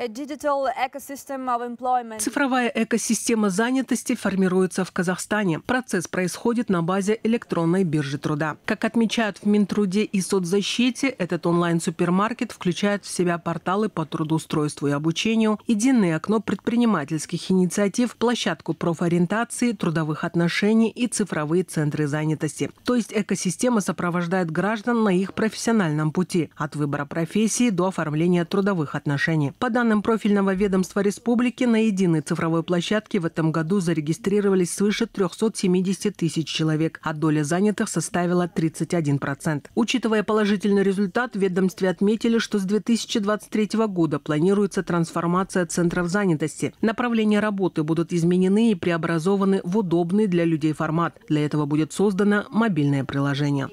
Э, Цифровая экосистема занятости формируется в Казахстане. Процесс происходит на базе электронной биржи труда. Как отмечают в Минтруде и соцзащите, этот онлайн-супермаркет включает в себя порталы по трудоустройству и обучению, единое окно предпринимательских инициатив, площадку профориентации, трудовых отношений и цифровые центры занятости. То есть экосистема сопровождает граждан на их профессиональном пути – от выбора профессии до оформления трудовых отношений. По данным данным профильного ведомства республики, на единой цифровой площадке в этом году зарегистрировались свыше 370 тысяч человек, а доля занятых составила 31%. Учитывая положительный результат, в ведомстве отметили, что с 2023 года планируется трансформация центров занятости. Направления работы будут изменены и преобразованы в удобный для людей формат. Для этого будет создано мобильное приложение.